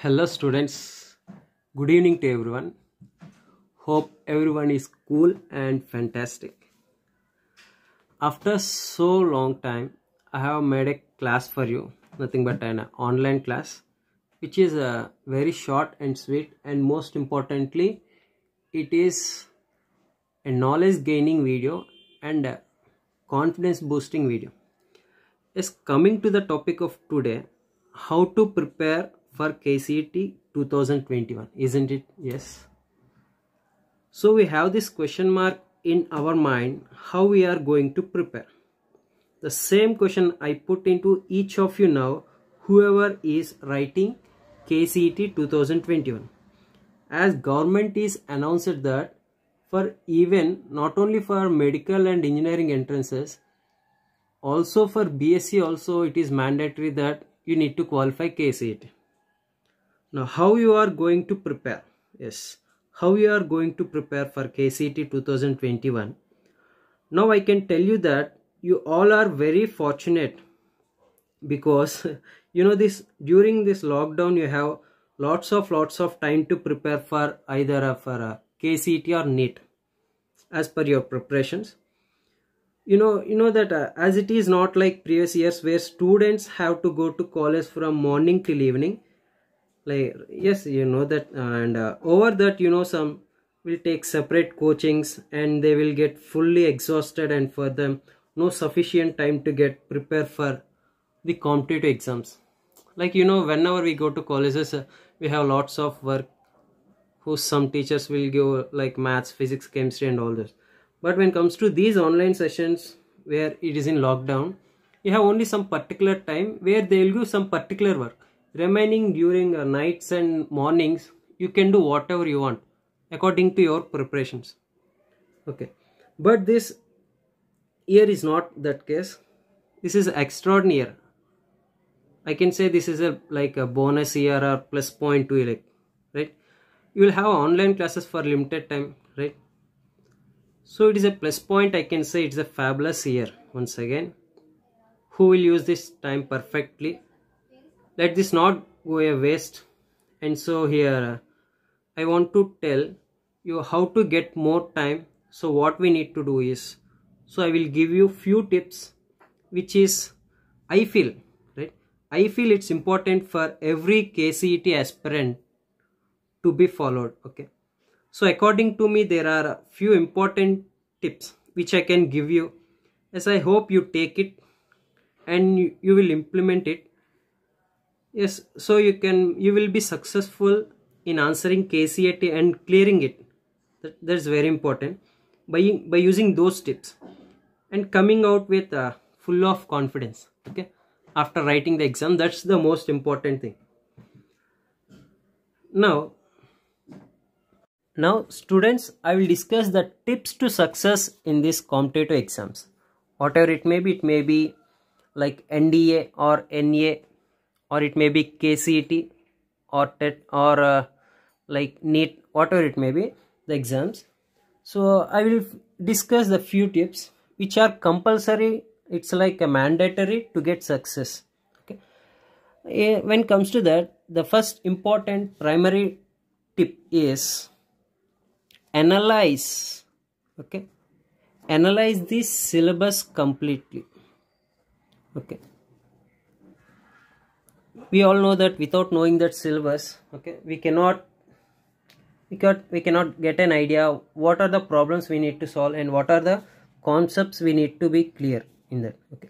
hello students good evening to everyone hope everyone is cool and fantastic after so long time i have made a class for you nothing but an online class which is a uh, very short and sweet and most importantly it is a knowledge gaining video and a confidence boosting video is yes, coming to the topic of today how to prepare for KCT 2021 isn't it yes so we have this question mark in our mind how we are going to prepare the same question I put into each of you now whoever is writing KCT 2021 as government is announced that for even not only for medical and engineering entrances also for BSc also it is mandatory that you need to qualify KCT now how you are going to prepare yes how you are going to prepare for kct 2021 now i can tell you that you all are very fortunate because you know this during this lockdown you have lots of lots of time to prepare for either a, for a uh, kct or NEET as per your preparations you know you know that uh, as it is not like previous years where students have to go to college from morning till evening like yes you know that and uh, over that you know some will take separate coachings and they will get fully exhausted and for them no sufficient time to get prepared for the competitive exams like you know whenever we go to colleges uh, we have lots of work who some teachers will give like maths physics chemistry and all this but when it comes to these online sessions where it is in lockdown you have only some particular time where they will give some particular work remaining during uh, nights and mornings you can do whatever you want according to your preparations okay but this year is not that case this is extraordinary i can say this is a like a bonus year or plus point to elect right you will have online classes for limited time right so it is a plus point i can say it's a fabulous year once again who will use this time perfectly let this not go a waste and so here I want to tell you how to get more time so what we need to do is so I will give you few tips which is I feel right I feel it's important for every KCET aspirant to be followed okay so according to me there are few important tips which I can give you as I hope you take it and you will implement it yes so you can you will be successful in answering KCAT and clearing it that, that's very important by by using those tips and coming out with uh, full of confidence okay after writing the exam that's the most important thing now now students i will discuss the tips to success in these competitive exams whatever it may be it may be like nda or na or it may be KCET or TET or uh, like NEET whatever it may be the exams so I will discuss the few tips which are compulsory it's like a mandatory to get success okay when comes to that the first important primary tip is analyze okay analyze this syllabus completely okay we all know that without knowing that syllabus okay we cannot we cannot, we cannot get an idea what are the problems we need to solve and what are the concepts we need to be clear in that okay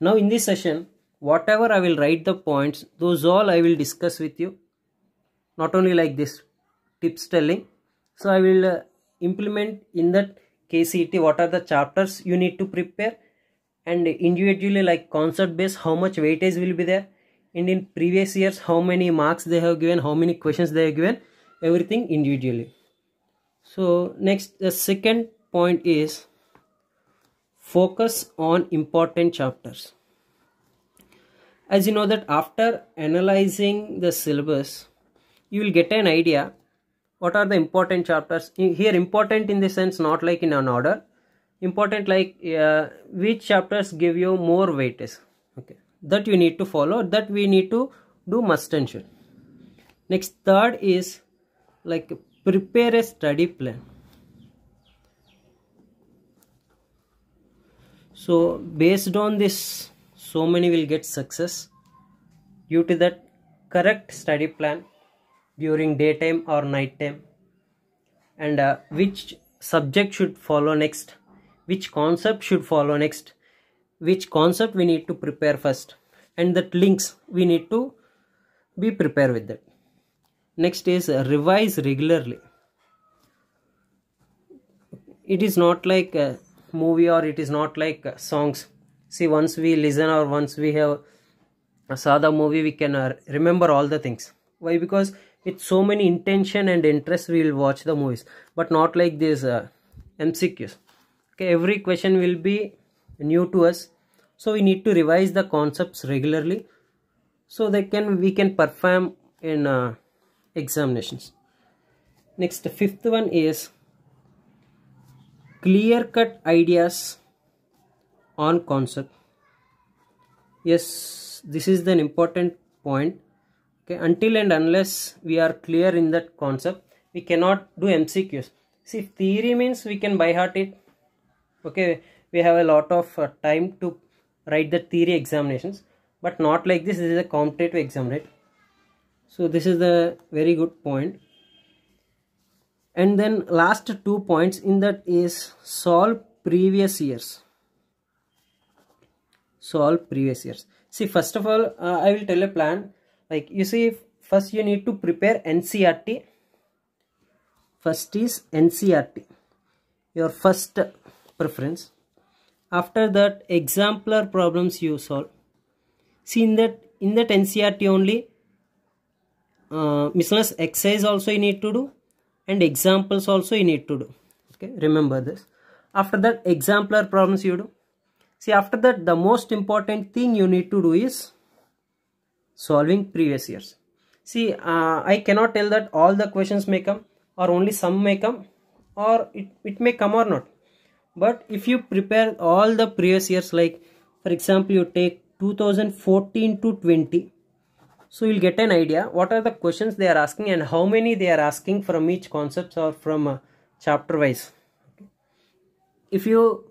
now in this session whatever i will write the points those all i will discuss with you not only like this tips telling so i will uh, implement in that kct what are the chapters you need to prepare and individually like concept based how much weightage will be there and in previous years how many marks they have given how many questions they have given everything individually so next the second point is focus on important chapters as you know that after analyzing the syllabus you will get an idea what are the important chapters here important in the sense not like in an order important like uh, which chapters give you more weightage okay that you need to follow that we need to do must ensure. next third is like prepare a study plan so based on this so many will get success due to that correct study plan during daytime or night time, and uh, which subject should follow next which concept should follow next which concept we need to prepare first and that links we need to be prepared with that next is revise regularly it is not like a movie or it is not like uh, songs see once we listen or once we have saw the movie we can uh, remember all the things why because with so many intention and interest we will watch the movies but not like this uh, mcqs okay every question will be new to us so we need to revise the concepts regularly so they can we can perform in uh, examinations next fifth one is clear cut ideas on concept yes this is an important point okay until and unless we are clear in that concept we cannot do mcqs see theory means we can by heart it okay we have a lot of uh, time to write the theory examinations but not like this this is a competitive exam right so this is the very good point and then last two points in that is solve previous years solve previous years see first of all uh, i will tell a plan like you see first you need to prepare ncrt first is ncrt your first preference after that exemplar problems you solve see in that in that ncrt only uh, miscellaneous exercise also you need to do and examples also you need to do okay remember this after that exemplar problems you do see after that the most important thing you need to do is solving previous years see uh, i cannot tell that all the questions may come or only some may come or it, it may come or not but if you prepare all the previous years like for example you take 2014 to 20 so you'll get an idea what are the questions they are asking and how many they are asking from each concepts or from uh, chapter wise okay. if you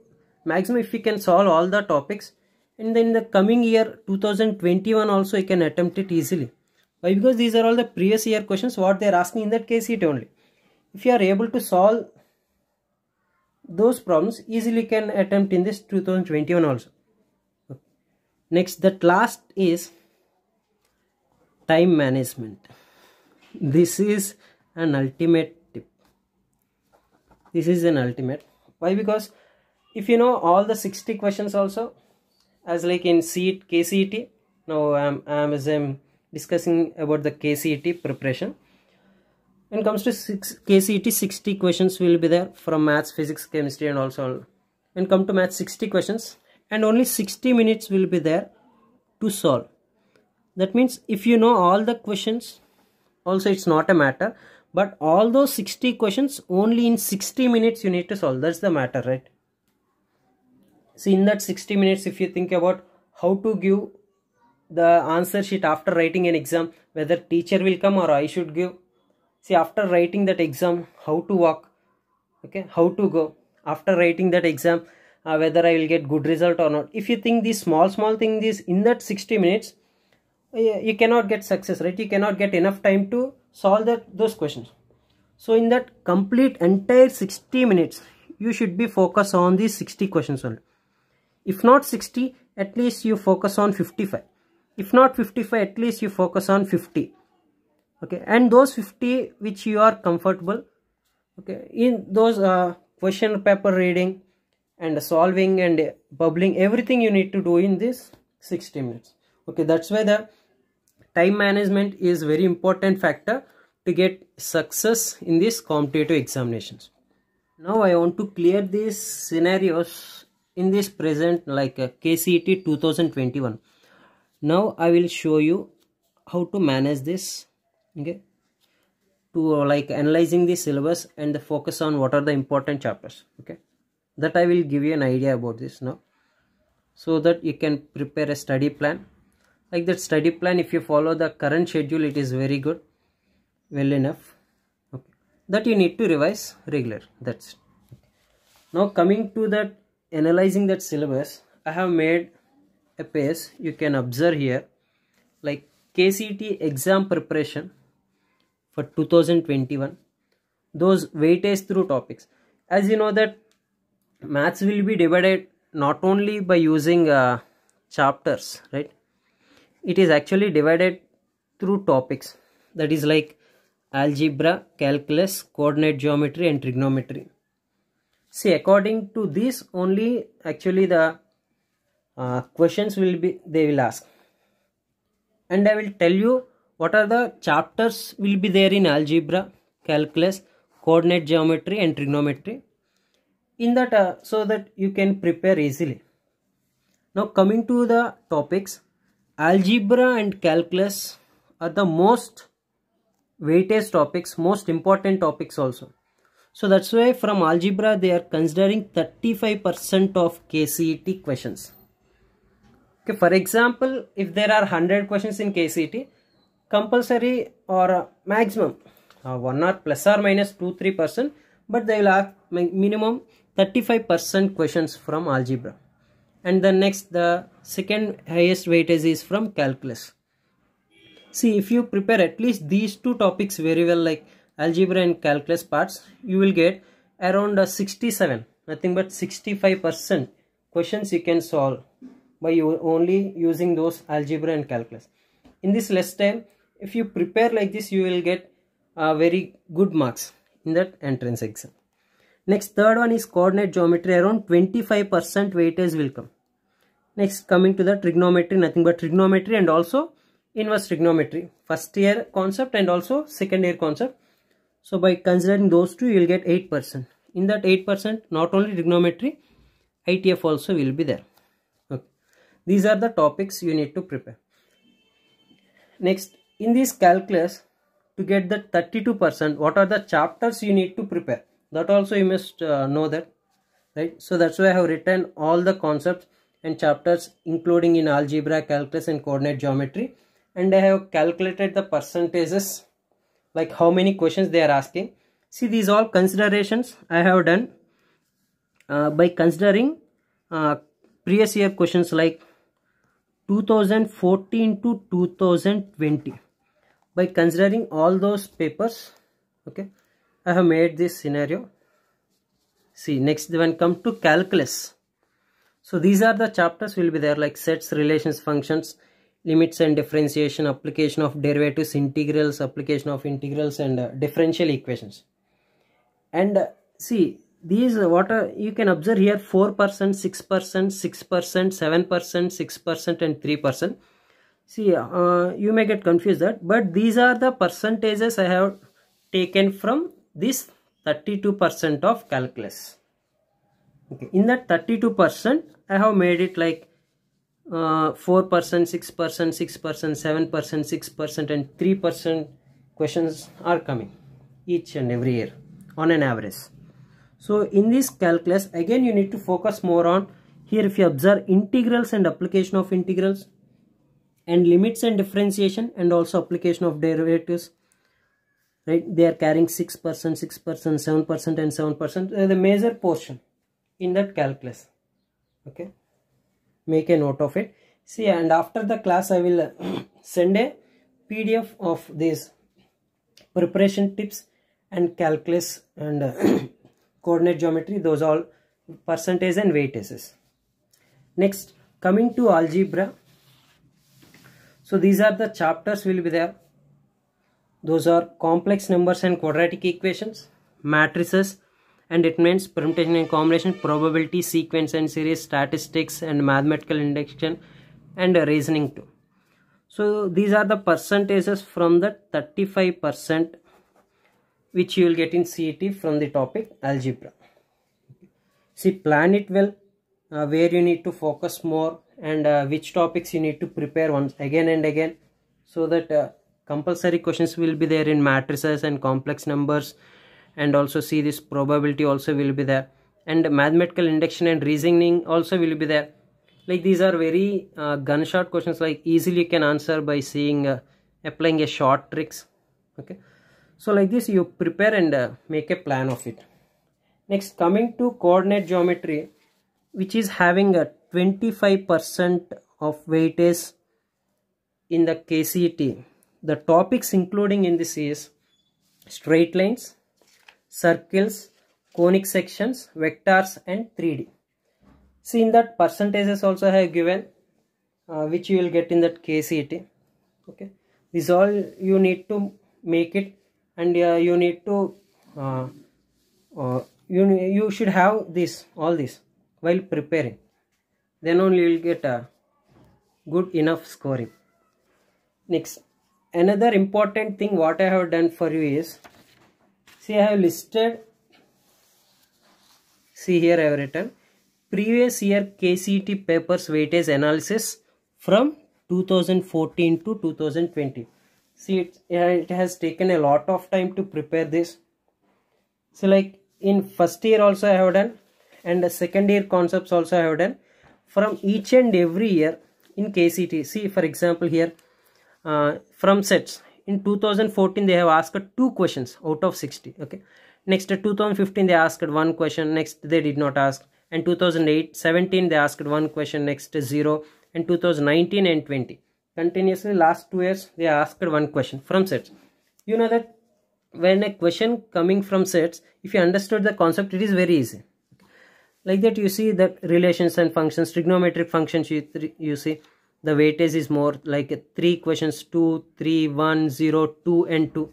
maximum if you can solve all the topics and then in the coming year 2021 also you can attempt it easily why because these are all the previous year questions what they are asking in that case it only if you are able to solve those problems easily can attempt in this 2021 also next that last is time management this is an ultimate tip this is an ultimate why because if you know all the 60 questions also as like in CET, KCET now I am, I am discussing about the KCET preparation when it comes to six, KCET 60 questions will be there from maths physics chemistry and also when come to maths 60 questions and only 60 minutes will be there to solve that means if you know all the questions also it's not a matter but all those 60 questions only in 60 minutes you need to solve that's the matter right see in that 60 minutes if you think about how to give the answer sheet after writing an exam whether teacher will come or i should give see after writing that exam how to walk okay how to go after writing that exam uh, whether i will get good result or not if you think these small small things is in that 60 minutes uh, you cannot get success right you cannot get enough time to solve that those questions so in that complete entire 60 minutes you should be focused on these 60 questions only if not 60 at least you focus on 55 if not 55 at least you focus on 50 okay and those 50 which you are comfortable okay in those uh, question paper reading and solving and bubbling everything you need to do in this 60 minutes okay that's why the time management is very important factor to get success in these competitive examinations now i want to clear these scenarios in this present like kct 2021 now i will show you how to manage this okay to uh, like analyzing the syllabus and the focus on what are the important chapters okay that i will give you an idea about this now so that you can prepare a study plan like that study plan if you follow the current schedule it is very good well enough okay that you need to revise regular that's it now coming to that analyzing that syllabus i have made a page you can observe here like kct exam preparation for 2021 those weightage through topics as you know that maths will be divided not only by using uh, chapters right it is actually divided through topics that is like algebra calculus coordinate geometry and trigonometry see according to this only actually the uh, questions will be they will ask and i will tell you what are the chapters will be there in algebra calculus coordinate geometry and trigonometry in that uh, so that you can prepare easily now coming to the topics algebra and calculus are the most weightage topics most important topics also so that's why from algebra they are considering 35% of KCET questions okay for example if there are 100 questions in KCET compulsory or maximum uh, 1 or plus or minus 2 3 percent but they will have minimum 35 percent questions from algebra and the next the second highest weightage is from calculus see if you prepare at least these two topics very well like algebra and calculus parts you will get around 67 nothing but 65 percent questions you can solve by only using those algebra and calculus in this less time if you prepare like this you will get uh, very good marks in that entrance exam next third one is coordinate geometry around 25 percent weightage will come next coming to the trigonometry nothing but trigonometry and also inverse trigonometry first year concept and also second year concept so by considering those two you will get 8 percent in that 8 percent not only trigonometry ITF also will be there okay. these are the topics you need to prepare next in this calculus to get the 32% what are the chapters you need to prepare that also you must uh, know that right so that's why i have written all the concepts and chapters including in algebra calculus and coordinate geometry and i have calculated the percentages like how many questions they are asking see these all considerations i have done uh, by considering uh, previous year questions like 2014 to 2020 by considering all those papers okay i have made this scenario see next when come to calculus so these are the chapters will be there like sets relations functions limits and differentiation application of derivatives integrals application of integrals and uh, differential equations and uh, see these uh, what uh, you can observe here 4% 6% 6% 7% 6% and 3% see uh, you may get confused that but these are the percentages I have taken from this 32% of calculus okay in that 32% I have made it like uh, 4%, 6%, 6%, 7%, 6% and 3% questions are coming each and every year on an average. So in this calculus again you need to focus more on here if you observe integrals and application of integrals and limits and differentiation and also application of derivatives right they are carrying 6% 6% 7% and 7% the major portion in that calculus okay make a note of it see and after the class i will send a pdf of these preparation tips and calculus and coordinate geometry those all percentage and weightages next coming to algebra so these are the chapters will be there. Those are complex numbers and quadratic equations, matrices, and it means permutation and combination, probability, sequence and series, statistics and mathematical induction and reasoning too. So these are the percentages from the 35% which you will get in CET from the topic algebra. See plan it well uh, where you need to focus more and uh, which topics you need to prepare once again and again so that uh, compulsory questions will be there in matrices and complex numbers and also see this probability also will be there and mathematical induction and reasoning also will be there like these are very uh, gunshot questions like easily you can answer by seeing uh, applying a short tricks okay so like this you prepare and uh, make a plan of it next coming to coordinate geometry which is having a 25% of weightage in the KCT. The topics including in this is straight lines, circles, conic sections, vectors and 3D. See in that percentages also I have given uh, which you will get in that KCT. Okay, this all you need to make it and uh, you need to uh, uh you you should have this all this while preparing then only you'll get a good enough scoring next another important thing what i have done for you is see i have listed see here i have written previous year kct papers weightage analysis from 2014 to 2020 see it, it has taken a lot of time to prepare this so like in first year also i have done and the second year concepts also i have done from each and every year in KCT. See, for example, here uh, from sets in 2014 they have asked two questions out of 60. Okay, next 2015 they asked one question. Next they did not ask. And 2008, 17 they asked one question. Next zero. And 2019 and 20 continuously last two years they asked one question from sets. You know that when a question coming from sets, if you understood the concept, it is very easy like that you see the relations and functions trigonometric functions you, you see the weightage is more like three questions two, three, one, zero, two, and 2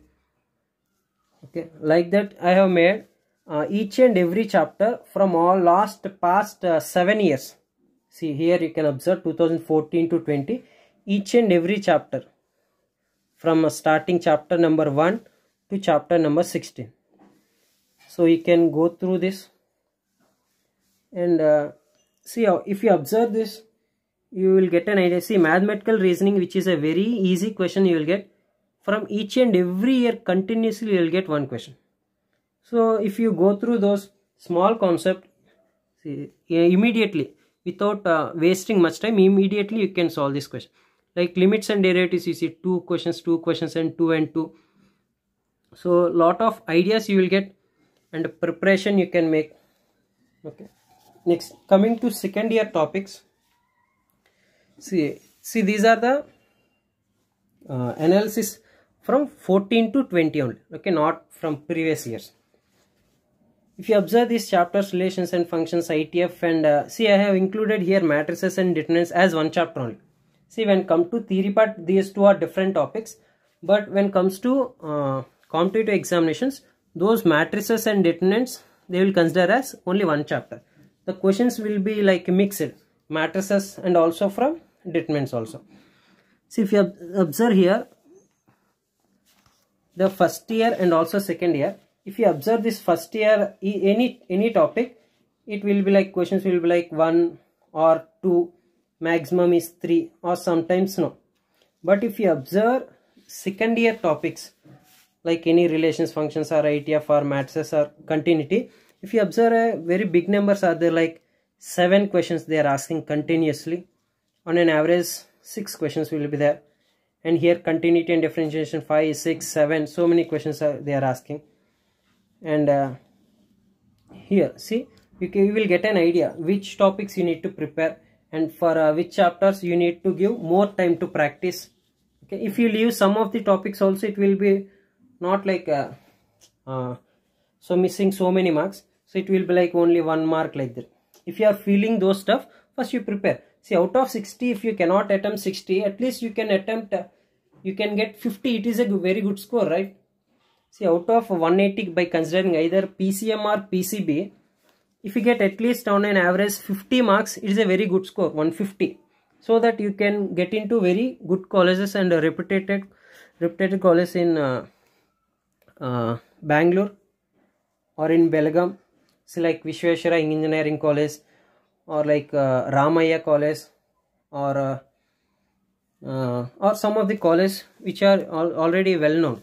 okay like that i have made uh, each and every chapter from all last past uh, 7 years see here you can observe 2014 to 20 each and every chapter from uh, starting chapter number 1 to chapter number 16 so you can go through this and uh, see how uh, if you observe this you will get an idea see mathematical reasoning which is a very easy question you will get from each and every year continuously you will get one question so if you go through those small concept see, immediately without uh, wasting much time immediately you can solve this question like limits and derivatives you see two questions two questions and two and two so lot of ideas you will get and preparation you can make okay next coming to second year topics see see these are the uh, analysis from 14 to 20 only okay not from previous years if you observe these chapters relations and functions itf and uh, see i have included here matrices and determinants as one chapter only see when come to theory part these two are different topics but when comes to uh, competitive examinations those matrices and determinants they will consider as only one chapter the questions will be like mixed matrices and also from determinants also see if you observe here the first year and also second year if you observe this first year any any topic it will be like questions will be like one or two maximum is three or sometimes no but if you observe second year topics like any relations functions or ITF or matrices or continuity if you observe uh, very big numbers are there like seven questions they are asking continuously on an average six questions will be there and here continuity and differentiation five six seven so many questions are they are asking and uh, here see you, can, you will get an idea which topics you need to prepare and for uh, which chapters you need to give more time to practice okay if you leave some of the topics also it will be not like uh, uh so missing so many marks so it will be like only one mark like that if you are feeling those stuff first you prepare see out of 60 if you cannot attempt 60 at least you can attempt uh, you can get 50 it is a very good score right see out of 180 by considering either PCM or PCB if you get at least on an average 50 marks it is a very good score 150 so that you can get into very good colleges and reputed reputed colleges in uh, uh, Bangalore or in Belgium like Vishveshwara Engineering College or like uh, Ramaya College or uh, uh, or some of the colleges which are al already well known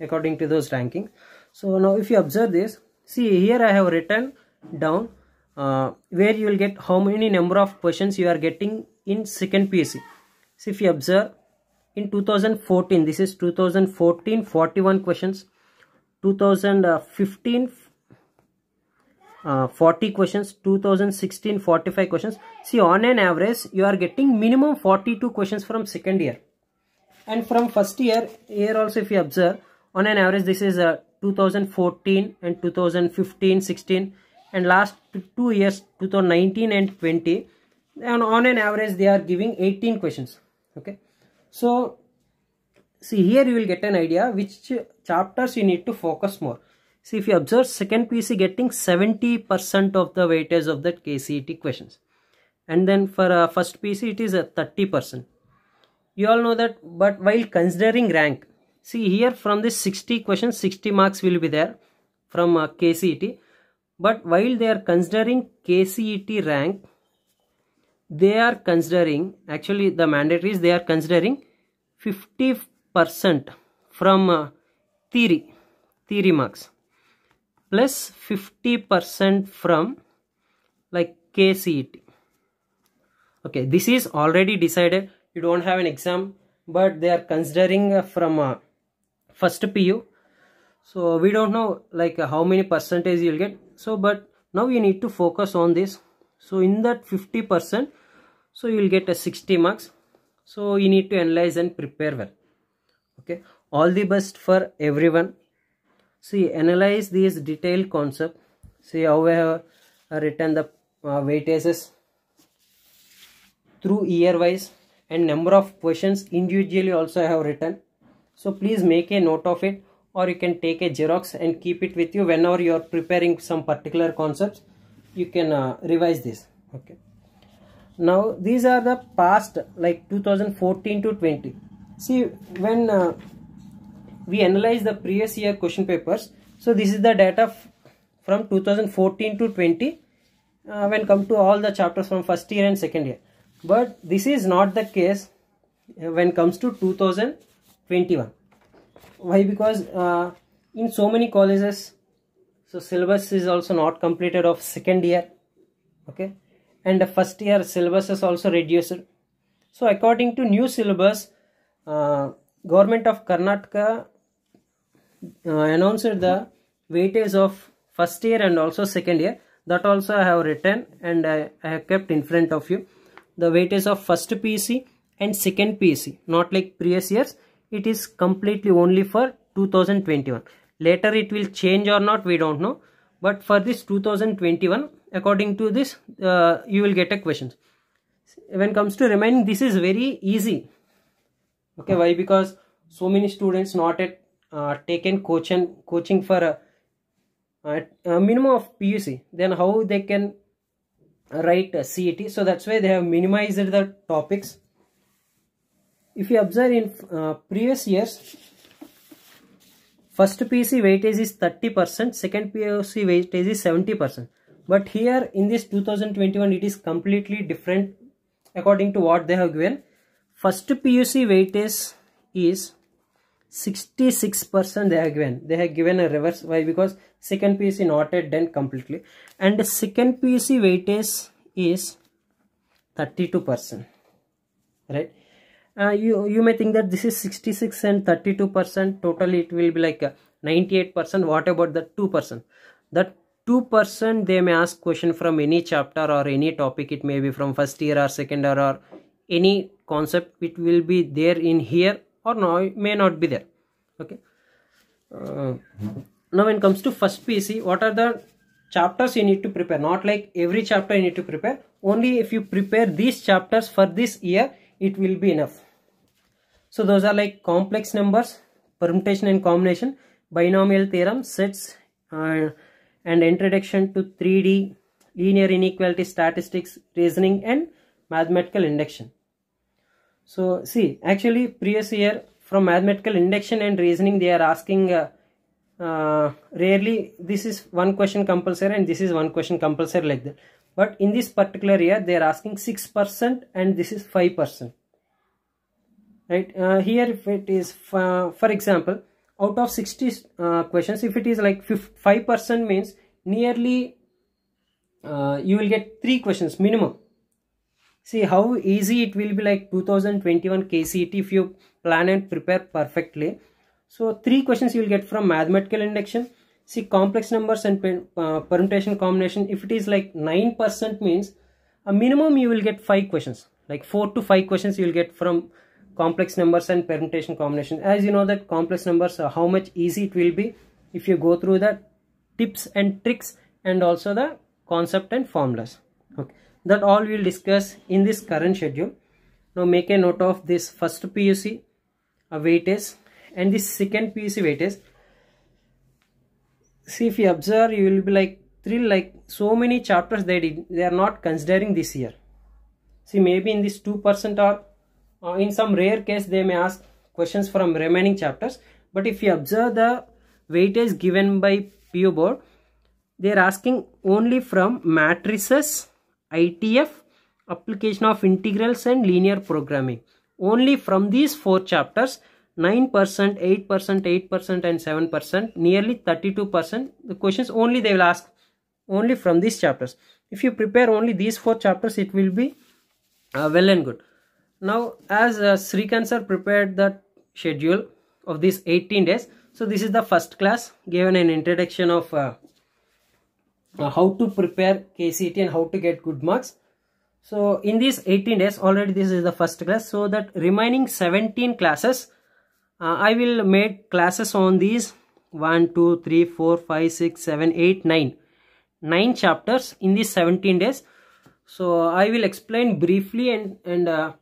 according to those rankings. So now if you observe this, see here I have written down uh, where you will get how many number of questions you are getting in second PSC. So if you observe in 2014, this is 2014 41 questions, 2015 uh, 40 questions 2016 45 questions see on an average you are getting minimum 42 questions from second year and from first year here also if you observe on an average this is a uh, 2014 and 2015 16 and last two years 2019 and 20 and on an average they are giving 18 questions okay so see here you will get an idea which chapters you need to focus more See if you observe second PC getting 70% of the weightage of that KCET questions. And then for uh, first PC it is a uh, 30%. You all know that but while considering rank. See here from this 60 questions 60 marks will be there from uh, KCET. But while they are considering KCET rank they are considering actually the mandatory is they are considering 50% from uh, theory theory marks plus 50% from like KCET. Okay, this is already decided. You don't have an exam, but they are considering uh, from uh, first PU. So we don't know like uh, how many percentage you'll get. So, but now you need to focus on this. So in that 50%, so you'll get a uh, 60 marks. So you need to analyze and prepare well. Okay, all the best for everyone. See, analyze these detailed concept. See how we have uh, written the uh, weightages through year wise and number of questions individually also I have written. So please make a note of it or you can take a Xerox and keep it with you whenever you are preparing some particular concepts. You can uh, revise this. Okay. Now these are the past like 2014 to 20. See when uh, we analyze the previous year question papers so this is the data from 2014 to 20 uh, when come to all the chapters from first year and second year but this is not the case uh, when comes to 2021 why because uh, in so many colleges so syllabus is also not completed of second year okay and the first year syllabus is also reduced so according to new syllabus uh, government of karnataka uh, announced the weightage of first year and also second year that also I have written and I, I have kept in front of you the weightage of first PEC and second PEC not like previous years it is completely only for 2021 later it will change or not we don't know but for this 2021 according to this uh, you will get a question when comes to remaining this is very easy okay why because so many students not at uh, taken coaching coaching for a, a, a, minimum of PUC then how they can write a CET so that's why they have minimized the topics if you observe in uh, previous years first PUC weightage is 30% second PUC weightage is 70% but here in this 2021 it is completely different according to what they have given first PUC weightage is 66% they have given. They have given a reverse. Why? Because second P.C. not at done completely. And second P.C. weightage is 32%. Right? Uh, you, you may think that this is 66 and 32%. Totally it will be like 98%. Uh, what about the 2%? That 2% they may ask question from any chapter or any topic. It may be from first year or second year or any concept. It will be there in here or no may not be there okay uh, now when it comes to first pc what are the chapters you need to prepare not like every chapter you need to prepare only if you prepare these chapters for this year it will be enough so those are like complex numbers permutation and combination binomial theorem sets uh, and introduction to 3d linear inequality statistics reasoning and mathematical induction so see, actually previous year from mathematical induction and reasoning they are asking uh, uh, rarely this is one question compulsory and this is one question compulsory like that. But in this particular year they are asking 6% and this is 5%. Right, uh, here if it is, uh, for example, out of 60 uh, questions, if it is like 5% means nearly uh, you will get 3 questions minimum see how easy it will be like 2021 KCT if you plan and prepare perfectly so three questions you will get from mathematical induction see complex numbers and uh, permutation combination if it is like 9% means a minimum you will get five questions like four to five questions you will get from complex numbers and permutation combination as you know that complex numbers how much easy it will be if you go through the tips and tricks and also the concept and formulas okay that all we'll discuss in this current schedule now make a note of this first PUC weightage and this second PUC weightage see if you observe you will be like thrilled like so many chapters they did they are not considering this year see maybe in this 2% or uh, in some rare case they may ask questions from remaining chapters but if you observe the weightage given by PO board they are asking only from matrices ITF, application of integrals and linear programming. Only from these four chapters, 9%, 8%, 8% and 7%, nearly 32%, the questions only they will ask only from these chapters. If you prepare only these four chapters, it will be uh, well and good. Now, as uh, Srikant sir prepared the schedule of these 18 days, so this is the first class given an introduction of uh, uh, how to prepare KCET and how to get good marks. So in these 18 days, already this is the first class. So that remaining 17 classes, uh, I will make classes on these 1, 2, 3, 4, 5, 6, 7, 8, 9. 9 chapters in these 17 days. So I will explain briefly and, and uh,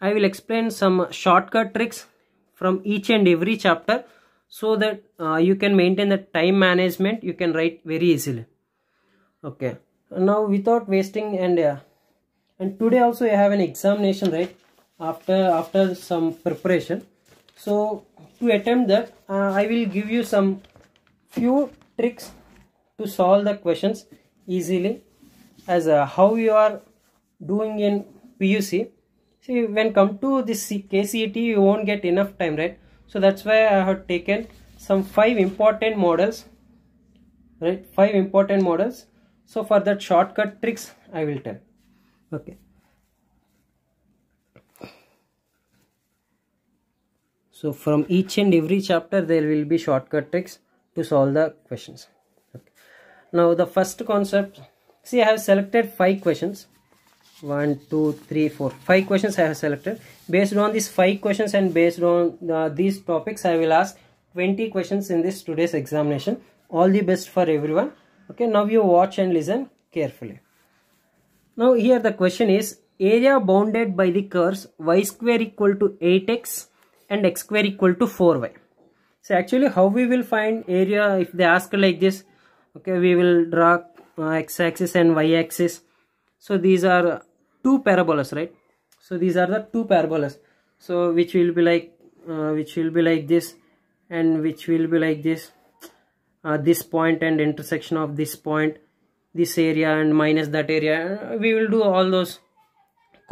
I will explain some shortcut tricks from each and every chapter so that uh, you can maintain the time management you can write very easily okay now without wasting and uh, and today also I have an examination right after after some preparation so to attempt that uh, I will give you some few tricks to solve the questions easily as uh, how you are doing in PUC see when come to this KCET you won't get enough time right so that's why I have taken some five important models right five important models so for that shortcut tricks i will tell okay so from each and every chapter there will be shortcut tricks to solve the questions okay. now the first concept see i have selected five questions one two three four five questions i have selected based on these five questions and based on uh, these topics i will ask 20 questions in this today's examination all the best for everyone okay now you watch and listen carefully now here the question is area bounded by the curves y square equal to 8x and x square equal to 4y so actually how we will find area if they ask like this okay we will draw uh, x-axis and y-axis so these are two parabolas right so these are the two parabolas so which will be like uh, which will be like this and which will be like this uh, this point and intersection of this point this area and minus that area we will do all those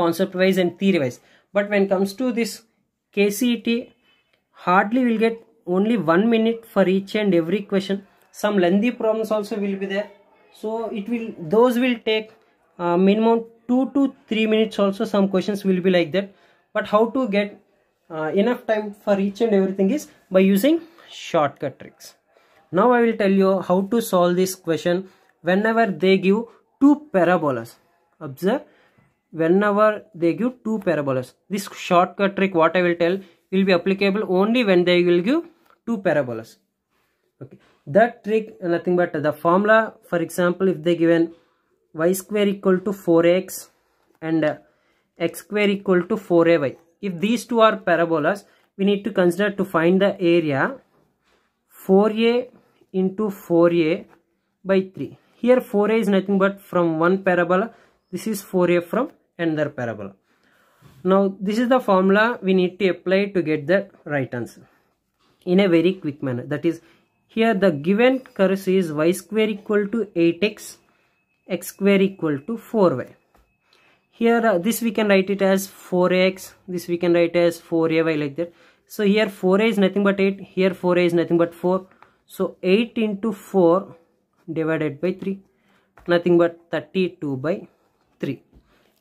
concept wise and theory wise but when comes to this KCET hardly we will get only one minute for each and every question some lengthy problems also will be there so it will those will take uh, minimum two to three minutes also some questions will be like that but how to get uh, enough time for each and everything is by using shortcut tricks now I will tell you how to solve this question whenever they give two parabolas. Observe, whenever they give two parabolas. This shortcut trick what I will tell will be applicable only when they will give two parabolas. Okay. That trick nothing but the formula for example if they given y square equal to 4x and uh, x square equal to 4ay. If these two are parabolas we need to consider to find the area 4a into 4a by 3 here 4a is nothing but from one parabola this is 4a from another parabola now this is the formula we need to apply to get the right answer in a very quick manner that is here the given curse is y square equal to 8x x square equal to 4y here uh, this we can write it as 4x this we can write as 4ay like that so here 4a is nothing but 8 here 4a is nothing but 4 so 8 into 4 divided by 3 nothing but 32 by 3.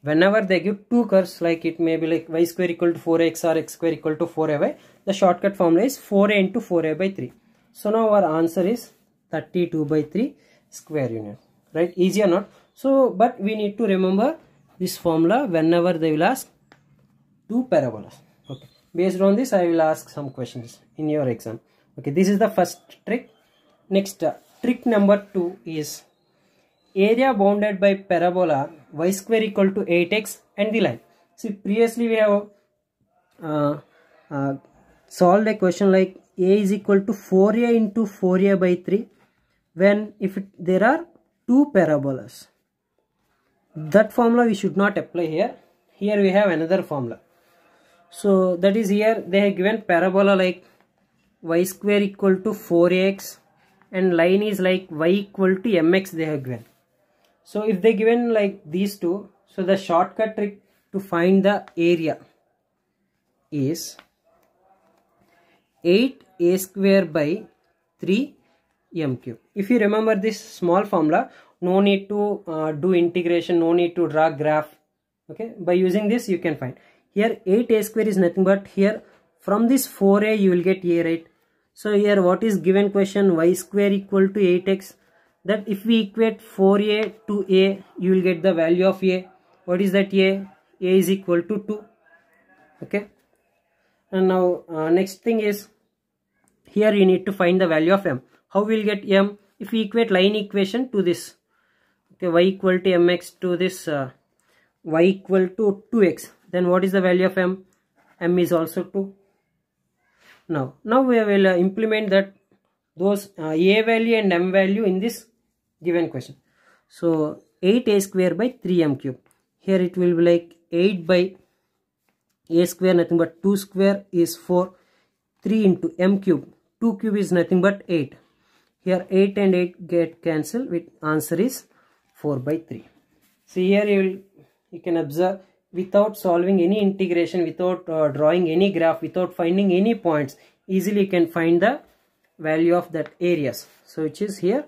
Whenever they give two curves like it may be like y square equal to 4x or x square equal to 4a the shortcut formula is 4a into 4a by 3. So now our answer is 32 by 3 square unit right easy or not. So but we need to remember this formula whenever they will ask two parabolas okay based on this I will ask some questions in your exam okay this is the first trick next uh, trick number two is area bounded by parabola y square equal to 8x and the line see previously we have uh, uh, solved a question like a is equal to 4a into 4a by 3 when if it, there are two parabolas that formula we should not apply here here we have another formula so that is here they have given parabola like y square equal to 4x and line is like y equal to mx they have given. So if they given like these two, so the shortcut trick to find the area is 8 a square by 3 m cube. If you remember this small formula, no need to uh, do integration, no need to draw graph. Okay, by using this you can find. Here 8a square is nothing but here from this 4a you will get a right so here what is given question y square equal to 8x that if we equate 4a to a you will get the value of a. What is that a? a is equal to 2. Okay. And now uh, next thing is here you need to find the value of m. How we will get m? If we equate line equation to this. Okay y equal to mx to this uh, y equal to 2x then what is the value of m? m is also 2 now now we will uh, implement that those uh, a value and m value in this given question so 8a square by 3m cube here it will be like 8 by a square nothing but 2 square is 4 3 into m cube 2 cube is nothing but 8 here 8 and 8 get cancelled with answer is 4 by 3 so here you will you can observe without solving any integration, without uh, drawing any graph, without finding any points, easily you can find the value of that areas. So which is here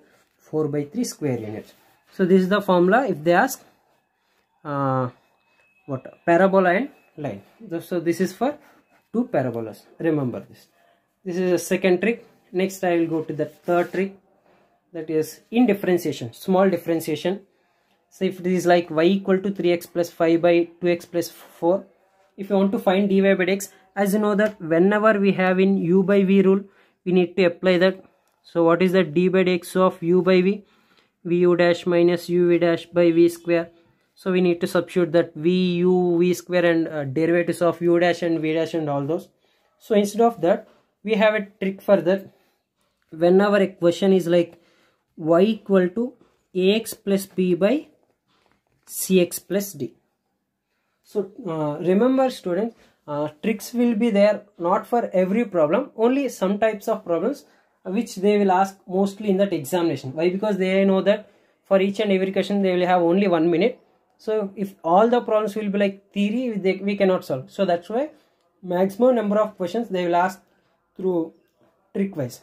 4 by 3 square units. So this is the formula if they ask uh, what parabola and line. So this is for two parabolas. Remember this. This is a second trick. Next I will go to the third trick that is in differentiation, small differentiation so if it is like y equal to 3x plus 5 by 2x plus 4 if you want to find dy by dx as you know that whenever we have in u by v rule we need to apply that so what is the d by dx of u by v vu dash minus uv dash by v square so we need to substitute that v u v square and uh, derivatives of u dash and v dash and all those so instead of that we have a trick for that whenever equation is like y equal to ax plus b by cx plus d. So uh, remember students, uh, tricks will be there not for every problem, only some types of problems uh, which they will ask mostly in that examination. Why? Because they know that for each and every question they will have only one minute. So if all the problems will be like theory, they, we cannot solve. So that's why maximum number of questions they will ask through trick wise.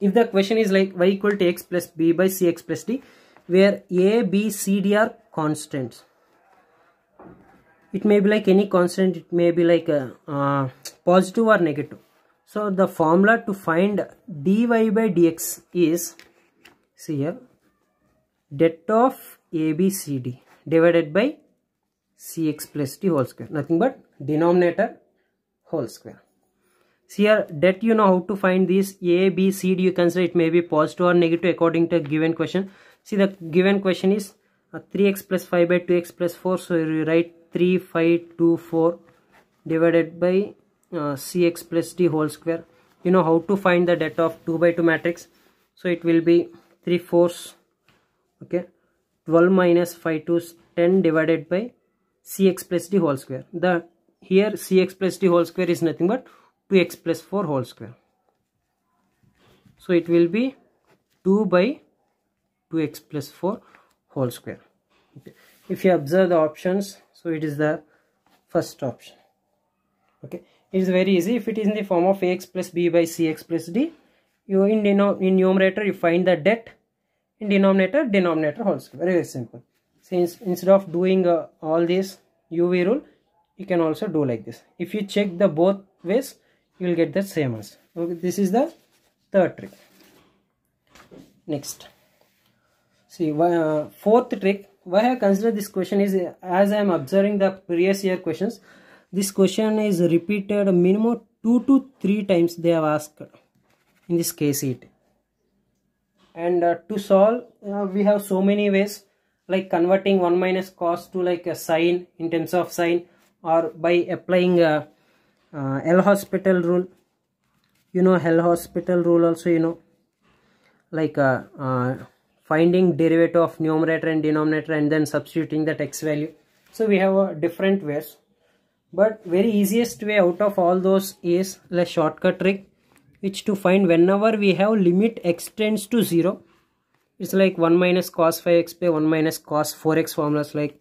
If the question is like y equal to x plus b by cx plus d, where a, b, c, d are constants. It may be like any constant, it may be like a, uh, uh, positive or negative. So the formula to find dy by dx is, see here, det of ABCD divided by cx plus d whole square, nothing but denominator whole square. See here, det you know how to find this ABCD, you consider it may be positive or negative according to a given question see the given question is uh, 3x plus 5 by 2x plus 4 so you write 3 5 2 4 divided by uh, cx plus d whole square you know how to find the depth of 2 by 2 matrix so it will be 3 fourths okay 12 minus 5 to 10 divided by cx plus d whole square the here cx plus d whole square is nothing but 2x plus 4 whole square so it will be 2 by 2x plus 4 whole square okay. if you observe the options so it is the first option okay it is very easy if it is in the form of ax plus b by cx plus d you in, in numerator you find the debt in denominator denominator whole square very, very simple since instead of doing uh, all this uv rule you can also do like this if you check the both ways you will get the same answer okay this is the third trick next See, uh, fourth trick, why I consider this question is, as I am observing the previous year questions, this question is repeated minimum 2 to 3 times they have asked in this case it. And uh, to solve, uh, we have so many ways like converting 1 minus cos to like a sine in terms of sine or by applying uh, uh hospital rule. You know L-hospital rule also, you know, like uh, uh finding derivative of numerator and denominator and then substituting that x value. So we have a different ways. But very easiest way out of all those is the shortcut trick which to find whenever we have limit x tends to 0 it's like 1 minus cos 5x by 1 minus cos 4x formulas like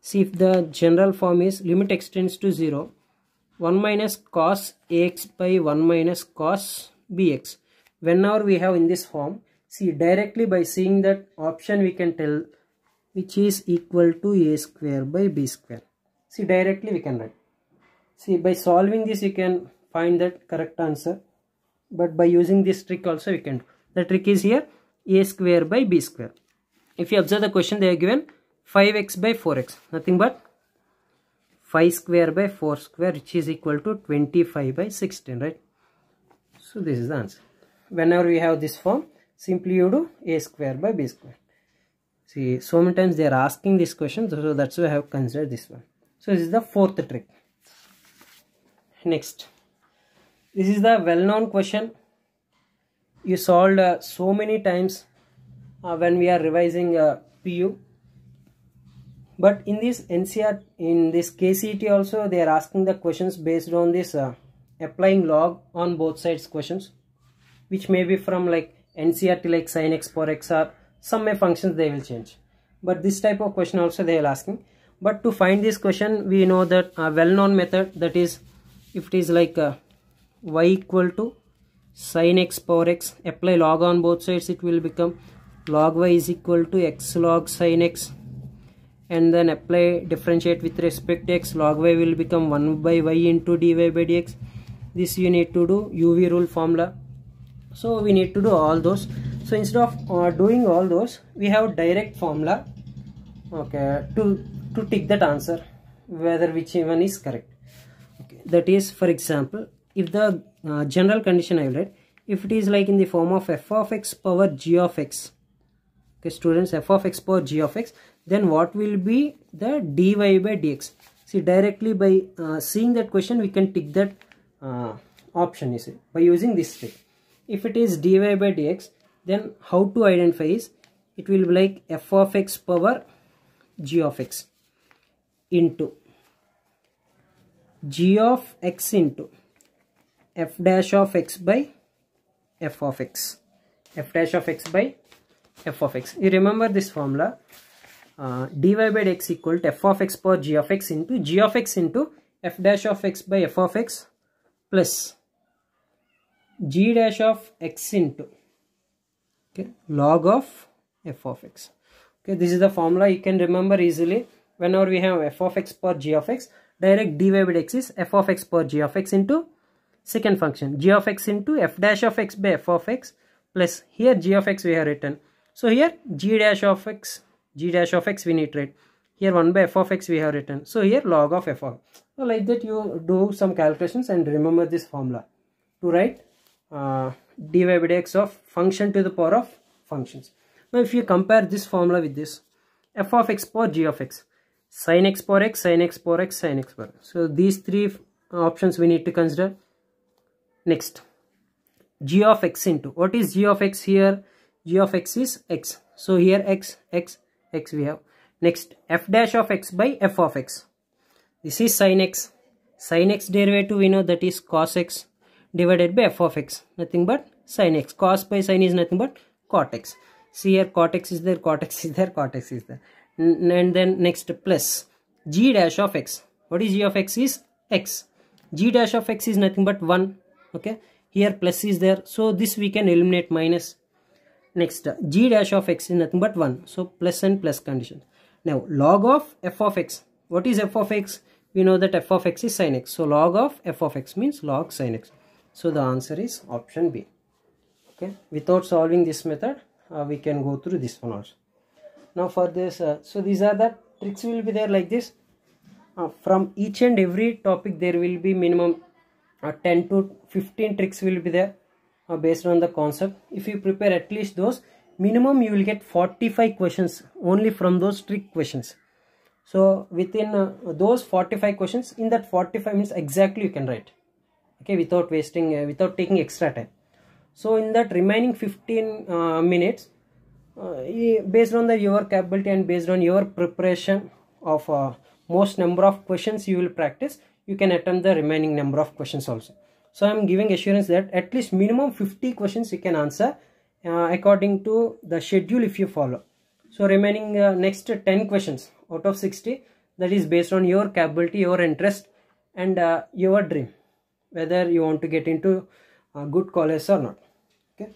see if the general form is limit x tends to 0 1 minus cos ax by 1 minus cos bx whenever we have in this form See directly by seeing that option we can tell which is equal to a square by b square. See directly we can write. See by solving this you can find that correct answer. But by using this trick also we can. The trick is here a square by b square. If you observe the question they are given 5x by 4x. Nothing but 5 square by 4 square which is equal to 25 by 16 right. So this is the answer. Whenever we have this form simply you do a square by b square see so many times they are asking this question so that's why i have considered this one so this is the fourth trick next this is the well-known question you solved uh, so many times uh, when we are revising uh, pu but in this ncr in this kct also they are asking the questions based on this uh, applying log on both sides questions which may be from like NCRT like sin x for x or some may functions they will change. But this type of question also they are asking. But to find this question we know that a well-known method that is if it is like uh, y equal to sin x power x apply log on both sides it will become log y is equal to x log sin x and then apply differentiate with respect to x log y will become 1 by y into dy by dx this you need to do uv rule formula so we need to do all those so instead of uh, doing all those we have direct formula okay to to tick that answer whether which one is correct okay. that is for example if the uh, general condition i read, if it is like in the form of f of x power g of x okay students f of x power g of x then what will be the dy by dx see directly by uh, seeing that question we can tick that uh, option you see by using this trick if it is dy by dx then how to identify is it will be like f of x power g of x into g of x into f dash of x by f of x f dash of x by f of x you remember this formula uh, dy by dx equal to f of x power g of x into g of x into f dash of x by f of x plus g dash of x into okay log of f of x okay this is the formula you can remember easily whenever we have f of x per g of x direct dy by dx is f of x per g of x into second function g of x into f dash of x by f of x plus here g of x we have written so here g dash of x g dash of x we need to write. here 1 by f of x we have written so here log of f of so like that you do some calculations and remember this formula to write dy by dx of function to the power of functions. Now if you compare this formula with this f of x power g of x sin x power x sin x power x sin x power x. So these three uh, options we need to consider. Next g of x into what is g of x here g of x is x so here x x x we have next f dash of x by f of x this is sin x sin x derivative we know that is cos x divided by f of x nothing but sine x cos by sine is nothing but cot x see here cot x is there cot x is there cot x is there N and then next plus g dash of x what is g of x is x g dash of x is nothing but 1 okay here plus is there so this we can eliminate minus next g dash of x is nothing but 1 so plus and plus condition now log of f of x what is f of x we know that f of x is sine x so log of f of x means log sine x so the answer is option B. Okay. Without solving this method, uh, we can go through this one also. Now for this, uh, so these are the tricks will be there like this. Uh, from each and every topic there will be minimum uh, 10 to 15 tricks will be there uh, based on the concept. If you prepare at least those, minimum you will get 45 questions only from those trick questions. So within uh, those 45 questions, in that 45 minutes exactly you can write okay without wasting uh, without taking extra time so in that remaining 15 uh, minutes uh, based on the your capability and based on your preparation of uh, most number of questions you will practice you can attempt the remaining number of questions also so i am giving assurance that at least minimum 50 questions you can answer uh, according to the schedule if you follow so remaining uh, next 10 questions out of 60 that is based on your capability, your interest and uh, your dream whether you want to get into a uh, good college or not okay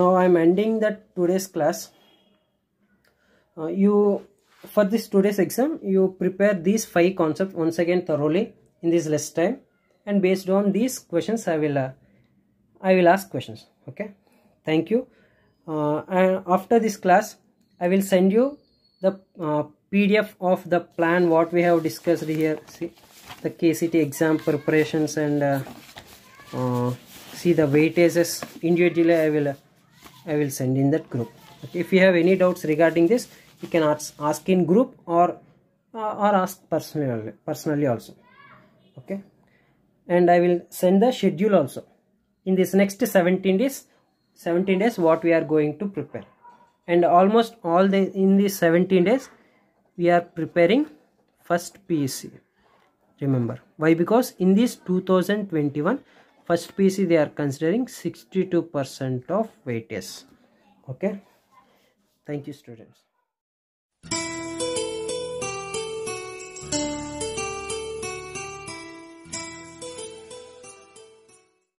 now i'm ending that today's class uh, you for this today's exam you prepare these five concepts once again thoroughly in this less time and based on these questions i will uh, i will ask questions okay thank you uh, and after this class i will send you the uh, pdf of the plan what we have discussed here see the KCT exam preparations and uh, uh, see the weightages individually I will uh, I will send in that group okay, if you have any doubts regarding this you can ask, ask in group or uh, or ask personally personally also okay and I will send the schedule also in this next 17 days 17 days what we are going to prepare and almost all the in these 17 days we are preparing first PEC remember why because in this 2021 first pc they are considering 62 percent of weightage okay thank you students